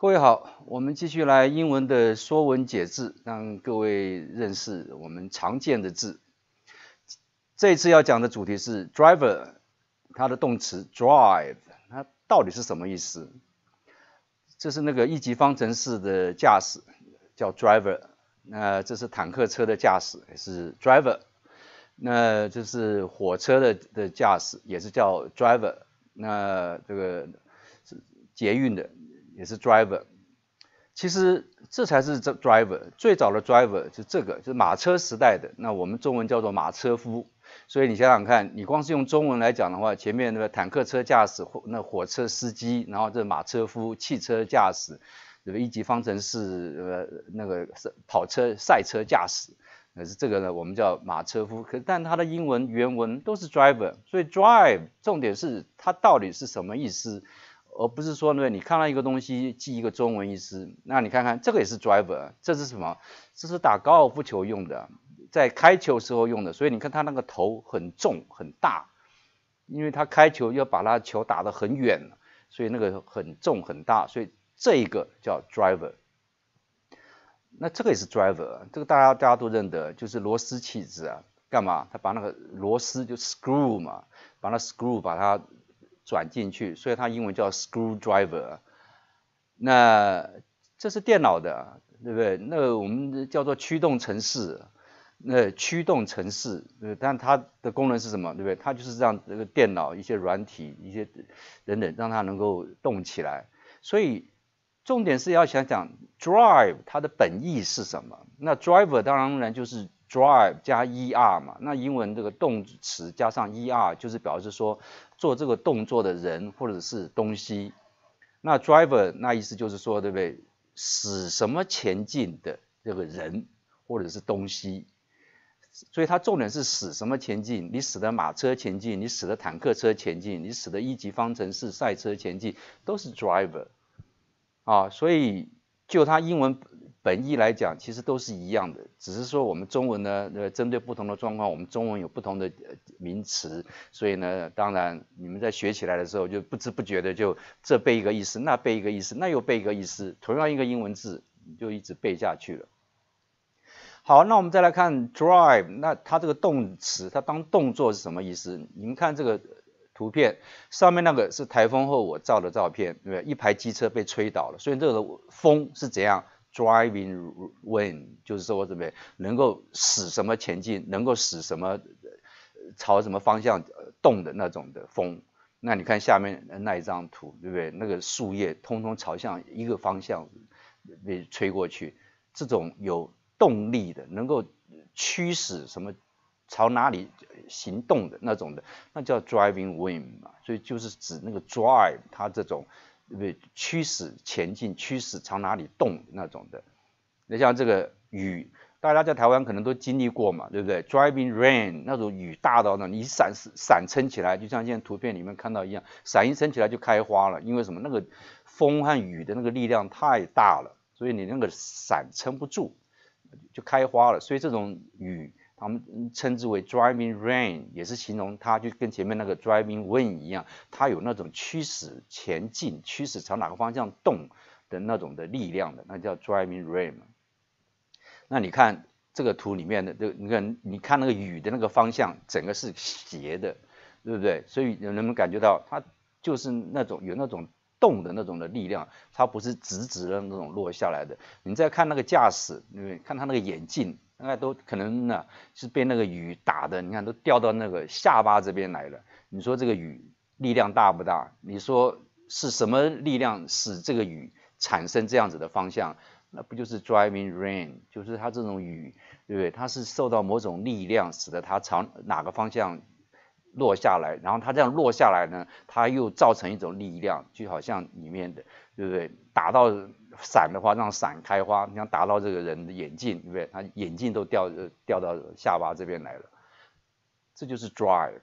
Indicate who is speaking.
Speaker 1: 各位好，我们继续来英文的说文解字，让各位认识我们常见的字。这次要讲的主题是 driver，它的动词 drive，它到底是什么意思？这是那个一级方程式的驾驶叫 driver，那这是坦克车的驾驶也是 driver，那就是火车的的驾驶也是叫 driver，那这个是捷运的。也是 driver，其实这才是这 driver 最早的 driver 就这个，就是马车时代的。那我们中文叫做马车夫。所以你想想看，你光是用中文来讲的话，前面那个坦克车驾驶或那火车司机，然后这马车夫、汽车驾驶，这个一级方程式呃那个是跑车赛车驾驶，可是这个呢我们叫马车夫。可但它的英文原文都是 driver，所以 drive 重点是它到底是什么意思？而不是说呢，你看到一个东西记一个中文意思。那你看看这个也是 driver，这是什么？这是打高尔夫球用的，在开球时候用的。所以你看它那个头很重很大，因为它开球要把它球打得很远，所以那个很重很大。所以这一个叫 driver。那这个也是 driver，这个大家大家都认得，就是螺丝起子啊。干嘛？它把那个螺丝就 screw 嘛，把那 screw 把它。转进去，所以它英文叫 screwdriver。那这是电脑的，对不对？那我们叫做驱动程式。那驱动程式，但它的功能是什么？对不对？它就是这样，这个电脑一些软体、一些等等，让它能够动起来。所以重点是要想想 drive 它的本意是什么。那 driver 当然就是。Drive 加 er 嘛，那英文这个动词加上 er 就是表示说做这个动作的人或者是东西。那 driver 那意思就是说，对不对？使什么前进的这个人或者是东西？所以它重点是使什么前进？你使得马车前进，你使得坦克车前进，你使得一级方程式赛车前进，都是 driver 啊。所以就它英文。本意来讲其实都是一样的，只是说我们中文呢，呃，针对不同的状况，我们中文有不同的名词，所以呢，当然你们在学起来的时候就不知不觉的就这背一个意思，那背一个意思，那又背一个意思，同样一个英文字你就一直背下去了。好，那我们再来看 drive，那它这个动词它当动作是什么意思？你们看这个图片上面那个是台风后我照的照片，对不对？一排机车被吹倒了，所以这个风是怎样？Driving wind 就是说，我怎么能够使什么前进，能够使什么朝什么方向动的那种的风。那你看下面那一张图，对不对？那个树叶通通朝向一个方向被吹过去，这种有动力的，能够驱使什么朝哪里行动的那种的，那叫 driving wind 嘛。所以就是指那个 drive 它这种。对，驱使前进，驱使朝哪里动那种的。那像这个雨，大家在台湾可能都经历过嘛，对不对？Driving rain 那种雨大到那，你伞伞撑起来，就像现在图片里面看到一样，伞一撑起来就开花了。因为什么？那个风和雨的那个力量太大了，所以你那个伞撑不住就开花了。所以这种雨。他们称之为 driving rain，也是形容它就跟前面那个 driving wind 一样，它有那种驱使前进、驱使朝哪个方向动的那种的力量的，那叫 driving rain。那你看这个图里面的，这你看，你看那个雨的那个方向，整个是斜的，对不对？所以能不能感觉到它就是那种有那种动的那种的力量，它不是直直的那种落下来的。你再看那个驾驶，你看他那个眼镜。大概都可能呢，是被那个雨打的。你看，都掉到那个下巴这边来了。你说这个雨力量大不大？你说是什么力量使这个雨产生这样子的方向？那不就是 driving rain，就是它这种雨，对不对？它是受到某种力量，使得它朝哪个方向落下来。然后它这样落下来呢，它又造成一种力量，就好像里面的，对不对？打到。伞的话，让伞开花，你想达到这个人的眼镜，对不对？他眼镜都掉掉到下巴这边来了，这就是 d r i v e